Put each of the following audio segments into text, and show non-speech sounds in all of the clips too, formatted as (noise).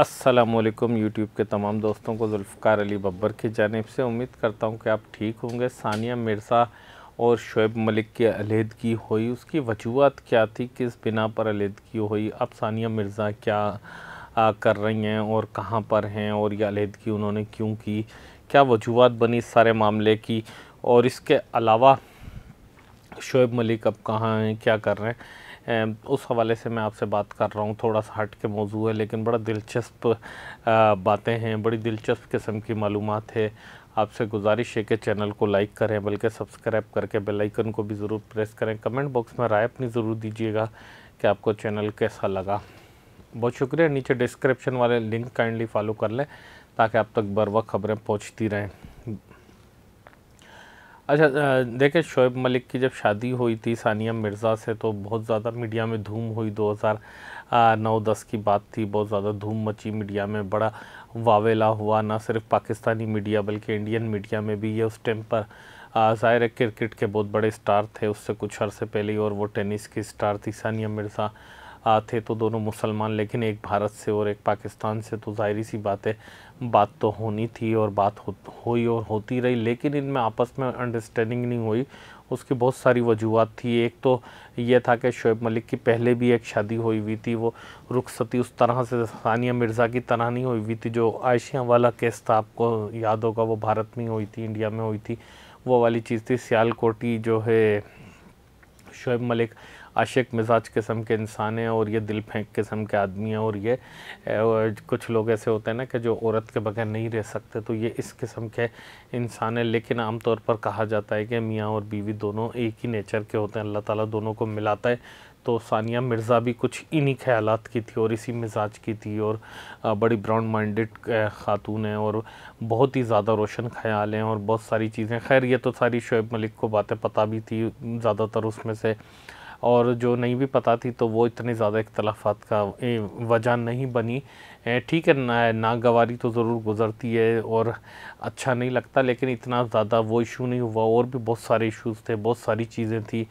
असलकुम यूट्यूब के तमाम दोस्तों को जुल्फ़ार अली बब्बर की जानब से उम्मीद करता हूँ कि आप ठीक होंगे सानिया मिर्ज़ा और शुएब मलिक की अलीहदगी हुई उसकी वजूहत क्या थी किस बिना पर अलीहदगी हुई अब सानिया मिर्ज़ा क्या आ, कर रही हैं और कहाँ पर हैं और ये अलीहदगी उन्होंने क्यों की क्या वजूहत बनी सारे मामले की और इसके अलावा शुएब मलिक अब कहाँ हैं क्या कर रहे हैं उस हवाले से मैं आपसे बात कर रहा हूँ थोड़ा सा हट के मौजू है लेकिन बड़ा दिलचस्प बातें हैं बड़ी दिलचस्प किस्म की मालूम है आपसे गुजारिश है कि चैनल को लाइक करें बल्कि सब्सक्राइब करके बेल आइकन को भी ज़रूर प्रेस करें कमेंट बॉक्स में राय अपनी ज़रूर दीजिएगा कि आपको चैनल कैसा लगा बहुत शुक्रिया नीचे डिस्क्रिप्शन वाले लिंक काइंडली फॉलो कर लें ताकि आप तक बर वक्त खबरें पहुँचती रहें अच्छा देखिए शोएब मलिक की जब शादी हुई थी सानिया मिर्ज़ा से तो बहुत ज़्यादा मीडिया में धूम हुई 2009 10 की बात थी बहुत ज़्यादा धूम मची मीडिया में बड़ा वावेला हुआ ना सिर्फ पाकिस्तानी मीडिया बल्कि इंडियन मीडिया में भी ये उस टाइम पर ज़ाहिर क्रिकेट के बहुत बड़े स्टार थे उससे कुछ अरसे पहले और वो टेनिस की स्टार थी सानिया मिर्ज़ा थे तो दोनों मुसलमान लेकिन एक भारत से और एक पाकिस्तान से तो जाहिर सी बात है बात तो होनी थी और बात हो और होती रही लेकिन इनमें आपस में अंडरस्टैंडिंग नहीं हुई उसकी बहुत सारी वजूहत थी एक तो यह था कि शुएब मलिक की पहले भी एक शादी हुई हुई थी वो रुखसती उस तरह से सानिया मिर्ज़ा की तरह नहीं हुई हुई थी जो आयशिया वाला केस था आपको याद होगा वो भारत में हुई थी इंडिया में हुई थी वो वाली चीज़ थी सियालकोटी जो है शुएब मलिक आशिक मिजाज किस्म के इंसान हैं और ये दिल फेंक किस्म के आदमी हैं और ये कुछ लोग ऐसे होते हैं ना कि जो औरत के बगैर नहीं रह सकते तो ये इस किस्म के इंसान हैं लेकिन आमतौर पर कहा जाता है कि मियाँ और बीवी दोनों एक ही नेचर के होते हैं अल्लाह ताला दोनों को मिलाता है तो सानिया मिर्ज़ा भी कुछ इन्हीं ख्याल की थी और इसी मिजाज की थी और बड़ी ब्राउन माइंडेड ख़ातून है और बहुत ही ज़्यादा रोशन ख्याल हैं और बहुत सारी चीज़ें खैर ये तो सारी शुएब मलिक को बातें पता भी थी ज़्यादातर उसमें से और जो नहीं भी पता थी तो वो इतने ज़्यादा इख्तलाफात का वजह नहीं बनी ठीक है ना नागवारी तो ज़रूर गुजरती है और अच्छा नहीं लगता लेकिन इतना ज़्यादा वो इशू नहीं हुआ और भी बहुत सारे इश्यूज थे बहुत सारी चीज़ें थी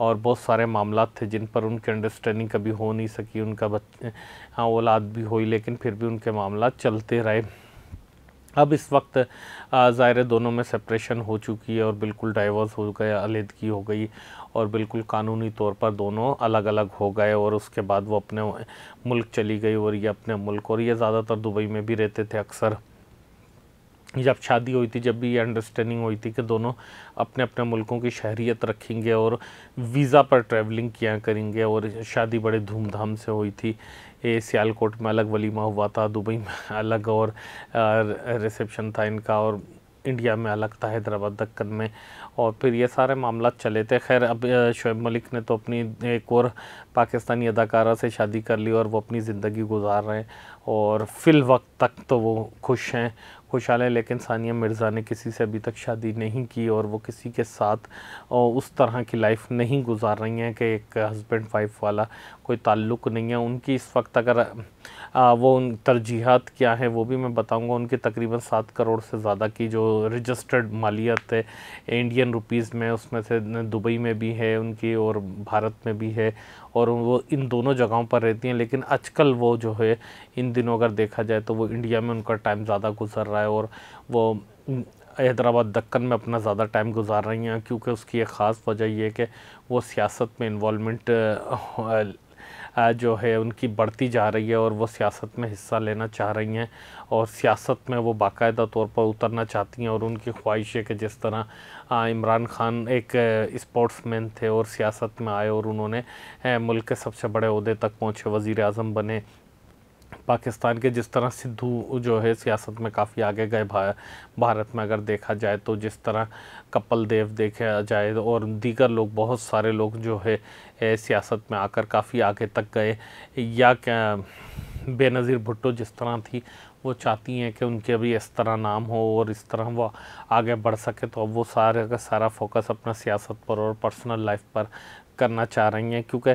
और बहुत सारे मामला थे जिन पर उनकी अंडरस्टैंडिंग कभी हो नहीं सकी उनका बच हाँ औलाद भी हुई लेकिन फिर भी उनके मामला चलते रहे अब इस वक्त ज़ाहिर दोनों में सेपरेशन हो चुकी है और बिल्कुल डाइवर्स हो गए अलीदगी हो गई और बिल्कुल कानूनी तौर पर दोनों अलग अलग हो गए और उसके बाद वो अपने मुल्क चली गई और ये अपने मुल्क और ये ज़्यादातर दुबई में भी रहते थे अक्सर जब शादी हुई थी जब भी ये अंडरस्टैंडिंग हुई थी कि दोनों अपने अपने मुल्कों की शहरीत रखेंगे और वीज़ा पर ट्रैवलिंग किया करेंगे और शादी बड़े धूमधाम से हुई थी ए सियालकोट में अलग वलीमा हुआ था दुबई में (laughs) अलग और रिसेप्शन था इनका और इंडिया में अलग था हैदराबाद दक्कन में और फिर ये सारे मामला चले थे खैर अब शुएब मलिक ने तो अपनी एक और पाकिस्तानी अदाकारा से शादी कर ली और वो अपनी ज़िंदगी गुजार रहे हैं और फिल वक्त तक तो वो खुश हैं खुशहाल है लेकिन सानिया मिर्ज़ा ने किसी से अभी तक शादी नहीं की और वो किसी के साथ उस तरह की लाइफ नहीं गुजार रही हैं कि एक हस्बैंड वाइफ वाला कोई ताल्लुक़ नहीं है उनकी इस वक्त अगर आ, वो उन तरजीहत क्या हैं वो भी मैं बताऊंगा उनके तकरीबन सात करोड़ से ज़्यादा की जो रजिस्टर्ड मालियत है इंडियन रुपीज़ में उसमें से दुबई में भी है उनकी और भारत में भी है और वो इन दोनों जगहों पर रहती हैं लेकिन आजकल वो जो है इन दिनों अगर देखा जाए तो वो इंडिया में उनका टाइम ज़्यादा गुजर रहा है और वो हैदराबाद दक्कन में अपना ज़्यादा टाइम गुजार रही हैं क्योंकि उसकी एक ख़ास वजह यह है कि वो सियासत में इन्वॉलमेंट जो है उनकी बढ़ती जा रही है और वो सियासत में हिस्सा लेना चाह रही हैं और सियासत में वो बाकायदा तौर पर उतरना चाहती हैं और उनकी ख्वाहिश है कि जिस तरह इमरान खान एक स्पोर्ट्समैन थे और सियासत में आए और उन्होंने मुल्क के सबसे बड़े अहदे तक पहुँचे वज़ी अजम बने पाकिस्तान के जिस तरह सिद्धू जो है सियासत में काफ़ी आगे गए भारत में अगर देखा जाए तो जिस तरह कपल देव देखा जाए और दीगर लोग बहुत सारे लोग जो है सियासत में आकर काफ़ी आगे तक गए या बेनज़ीर भुट्टो जिस तरह थी वो चाहती हैं कि उनके भी इस तरह नाम हो और इस तरह वो आगे बढ़ सके तो अब वो सारे का सारा फोकस अपना सियासत पर और पर्सनल लाइफ पर करना चाह रही हैं क्योंकि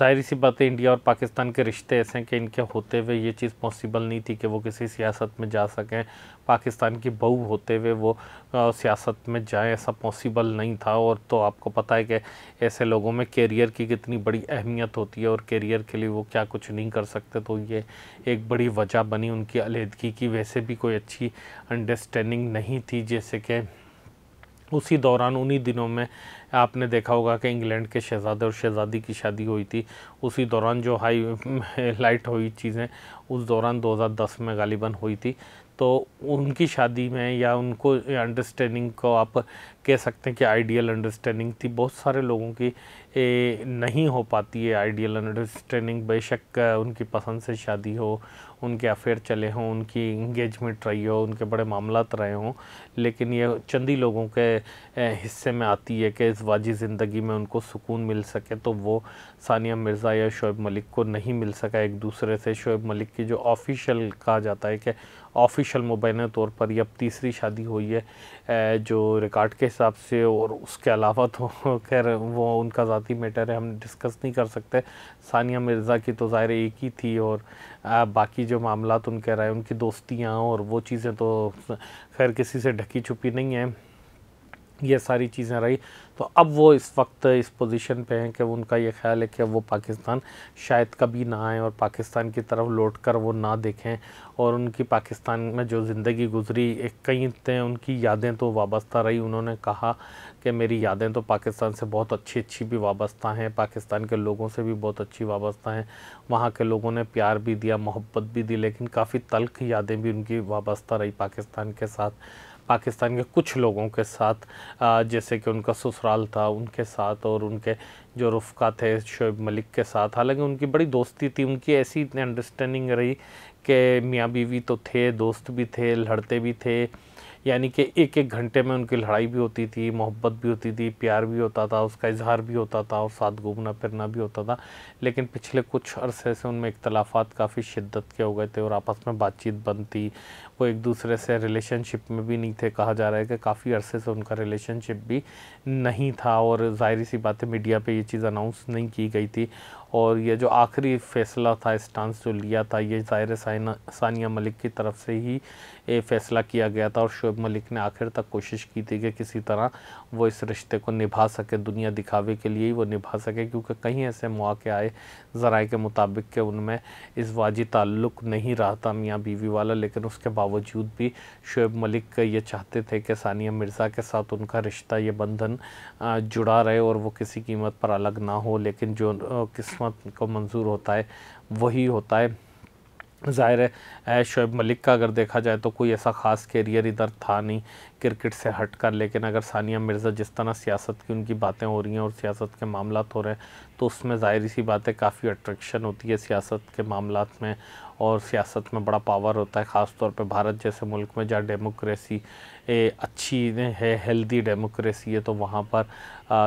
जाहिर सी बात है इंडिया और पाकिस्तान के रिश्ते ऐसे हैं कि इनके होते हुए ये चीज़ पॉसिबल नहीं थी कि वो किसी सियासत में जा सकें पाकिस्तान की बहू होते हुए वो सियासत में जाएं ऐसा पॉसिबल नहीं था और तो आपको पता है कि ऐसे लोगों में कैरियर की कितनी बड़ी अहमियत होती है और कैरियर के लिए वो क्या कुछ नहीं कर सकते तो ये एक बड़ी वजह बनी उनकी अलीहदगी की वैसे भी कोई अच्छी अंडरस्टैंडिंग नहीं थी जैसे कि उसी दौरान उन्हीं दिनों में आपने देखा होगा कि इंग्लैंड के शहजादे और शहजादी की शादी हुई थी उसी दौरान जो हाई (laughs) लाइट हुई चीज़ें उस दौरान 2010 में गालिबा हुई थी तो उनकी शादी में या उनको अंडरस्टैंडिंग को आप कह सकते हैं कि आइडियल अंडरस्टैंडिंग थी बहुत सारे लोगों की ए, नहीं हो पाती है आइडियल अंडरस्टैंडिंग बेशक उनकी पसंद से शादी हो उनके अफेयर चले हों उनकी इंगेजमेंट रही हो उनके बड़े मामला रहे हों लेकिन ये चंदी लोगों के हिस्से में आती है कि इस वाजी ज़िंदगी में उनको सुकून मिल सके तो वो सानिया मिर्ज़ा या शोएब मलिक को नहीं मिल सका एक दूसरे से शोएब मलिक की जो ऑफिशियल कहा जाता है कि ऑफिशियल मुबैन तौर पर यह तीसरी शादी हुई है जो रिकॉर्ड के हिसाब से और उसके अलावा तो (laughs) खैर वो उनका ज़ाती मैटर है हम डिस्कस नहीं कर सकते सानिया मिर्ज़ा की तो ज़ाहिर एक ही थी और बाकी जो मामला उनके रहे उनकी दोस्तियाँ और वो चीज़ें तो खैर किसी से ढकी छुपी नहीं है ये सारी चीज़ें रही तो अब वो इस वक्त इस पोजीशन पे हैं कि उनका ये ख्याल है कि वो पाकिस्तान शायद कभी ना आए और पाकिस्तान की तरफ लौट कर वो ना देखें और उनकी पाकिस्तान में जो ज़िंदगी गुजरी एक कई थे उनकी यादें तो वाबस्ता रही उन्होंने कहा कि मेरी यादें तो पाकिस्तान से बहुत अच्छी अच्छी भी वाबस्ता हैं पाकिस्तान के लोगों से भी बहुत अच्छी वाबस्ता हैं वहाँ के लोगों ने प्यार भी दिया मोहब्बत भी दी लेकिन काफ़ी तल्ख यादें भी उनकी वाबस्ता रही पाकिस्तान के साथ पाकिस्तान के कुछ लोगों के साथ जैसे कि उनका ससुराल था उनके साथ और उनके जो रुफ़ा थे शोब मलिक के साथ हालांकि उनकी बड़ी दोस्ती थी उनकी ऐसी इतनी अंडरस्टैंडिंग रही कि मियाँ बीवी तो थे दोस्त भी थे लड़ते भी थे यानी कि एक एक घंटे में उनकी लड़ाई भी होती थी मोहब्बत भी होती थी प्यार भी होता था उसका इजहार भी होता था और साथ घूमना फिरना भी होता था लेकिन पिछले कुछ अरसे से उनमें इख्तलाफात काफ़ी शिद्दत के हो गए थे और आपस में बातचीत बंद थी वो एक दूसरे से रिलेशनशिप में भी नहीं थे कहा जा रहा है कि काफ़ी अरसे से उनका रिलेशनशिप भी नहीं था और ज़ाहिर सी बात है मीडिया पर ये चीज़ अनाउंस नहीं की गई थी और ये जो आखिरी फैसला था स्टांस जो लिया था ये ज़ाहिर सानिया मलिक की तरफ से ही ये फैसला किया गया था और शुएब मलिक ने आखिर तक कोशिश की थी कि किसी तरह वो इस रिश्ते को निभा सके दुनिया दिखावे के लिए ही वो निभा सके क्योंकि कहीं ऐसे मौके आए ज़राए के मुताबिक के उनमें इस वाजी ताल्लुक़ नहीं रहा था मियाँ बीवी वाला लेकिन उसके बावजूद भी शुएब मलिक ये चाहते थे कि सानिया मिर्ज़ा के साथ उनका रिश्ता ये बंधन जुड़ा रहे और वो किसी कीमत पर अलग ना हो लेकिन जो किस्मत किस्मत को मंजूर होता है वही होता है ज़ाहिर है शुएब मलिक का अगर देखा जाए तो कोई ऐसा ख़ास कैरियर इधर था नहीं क्रिकेट से हट कर लेकिन अगर सानिया मिर्ज़ा जिस तरह सियासत की उनकी बातें हो रही हैं और सियासत के मामला हो रहे हैं तो उसमें ज़ाहिर सी बातें काफ़ी अट्रैक्शन होती है सियासत के मामला में और सियासत में बड़ा पावर होता है ख़ास तौर भारत जैसे मुल्क में जहाँ डेमोक्रेसी अच्छी है हेल्दी डेमोक्रेसी है तो वहाँ पर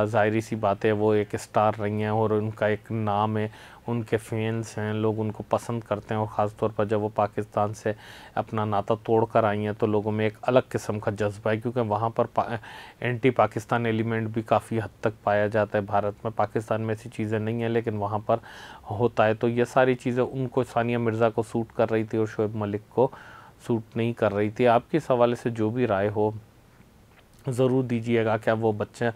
ज़ाहरी सी बात है वो एक स्टार रही हैं और उनका एक नाम है उनके फैंस हैं लोग उनको पसंद करते हैं और ख़ास तौर पर जब वो पाकिस्तान से अपना नाता तोड़ कर आई हैं तो लोगों में एक अलग किस्म का जज्बा है क्योंकि वहाँ पर पा, एंटी पाकिस्तान एलिमेंट भी काफ़ी हद तक पाया जाता है भारत में पाकिस्तान में ऐसी चीज़ें नहीं हैं लेकिन वहाँ पर होता है तो ये सारी चीज़ें उनको सानिया मिर्ज़ा को सूट कर रही थी और शोएब मलिक को सूट नहीं कर रही थी आपके इस हवाले से जो भी राय हो ज़रूर दीजिएगा क्या वो बच्चा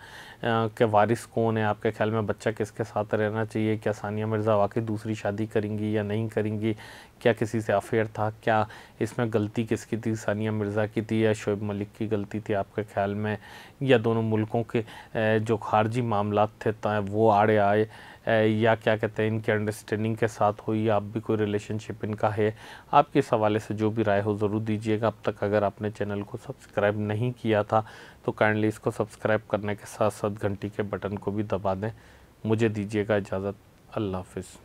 के वारिस कौन है आपके ख्याल में बच्चा किसके साथ रहना चाहिए क्या सानिया मिर्ज़ा वाकई दूसरी शादी करेंगी या नहीं करेंगी क्या किसी से अफेयर था क्या इसमें गलती किसकी थी सानिया मिर्ज़ा की थी या शोएब मलिक की गलती थी आपके ख्याल में या दोनों मुल्कों के जो खारजी मामला थे वो आड़े आए या क्या कहते हैं इनके अंडरस्टैंडिंग के साथ हुई आप भी कोई रिलेशनशिप इनका है आपके इस हवाले से जो भी राय हो ज़रूर दीजिएगा अब तक अगर आपने चैनल को सब्सक्राइब नहीं किया था तो काइंडली इसको सब्सक्राइब करने के साथ साथ साथ घंटी के बटन को भी दबा दें मुझे दीजिएगा इजाज़त अल्लाह हाफिज़